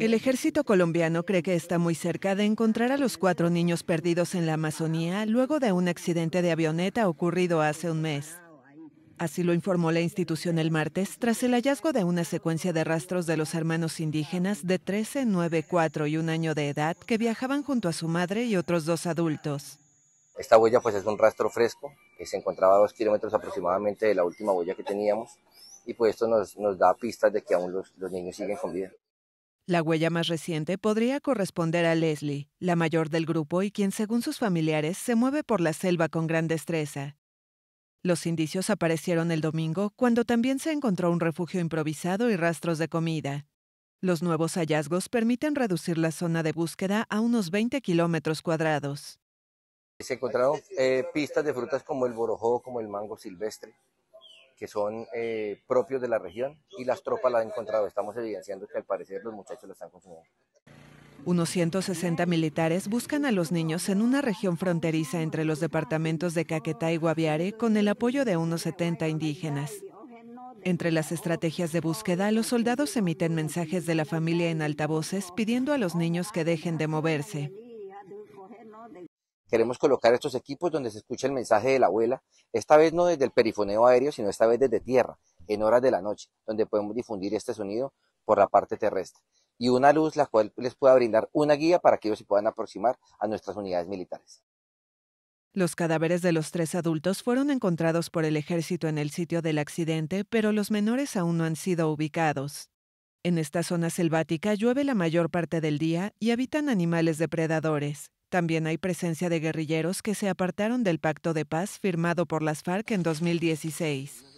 El ejército colombiano cree que está muy cerca de encontrar a los cuatro niños perdidos en la Amazonía luego de un accidente de avioneta ocurrido hace un mes. Así lo informó la institución el martes tras el hallazgo de una secuencia de rastros de los hermanos indígenas de 13, 9, 4 y un año de edad que viajaban junto a su madre y otros dos adultos. Esta huella pues es un rastro fresco que se encontraba a dos kilómetros aproximadamente de la última huella que teníamos y pues esto nos, nos da pistas de que aún los, niños siguen con vida. La huella más reciente podría corresponder a Leslie, la mayor del grupo y quien, según sus familiares, se mueve por la selva con gran destreza. Los indicios aparecieron el domingo cuando también se encontró un refugio improvisado y rastros de comida. Los nuevos hallazgos permiten reducir la zona de búsqueda a unos 20 kilómetros cuadrados. Se encontraron eh, pistas de frutas como el borojó, como el mango silvestre, que son eh, propios de la región y las tropas las han encontrado. Estamos evidenciando que al parecer los muchachos lo están consumiendo. Unos 160 militares buscan a los niños en una región fronteriza entre los departamentos de Caquetá y Guaviare con el apoyo de unos 70 indígenas. Entre las estrategias de búsqueda, los soldados emiten mensajes de la familia en altavoces pidiendo a los niños que dejen de moverse. Queremos colocar estos equipos donde se escucha el mensaje de la abuela, esta vez no desde el perifoneo aéreo, sino esta vez desde tierra, en horas de la noche, donde podemos difundir este sonido por la parte terrestre. Y una luz la cual les pueda brindar una guía para que ellos se puedan aproximar a nuestras unidades militares. Los cadáveres de los tres adultos fueron encontrados por el ejército en el sitio del accidente, pero los menores aún no han sido ubicados. En esta zona selvática llueve la mayor parte del día y habitan animales depredadores. También hay presencia de guerrilleros que se apartaron del pacto de paz firmado por las FARC en 2016.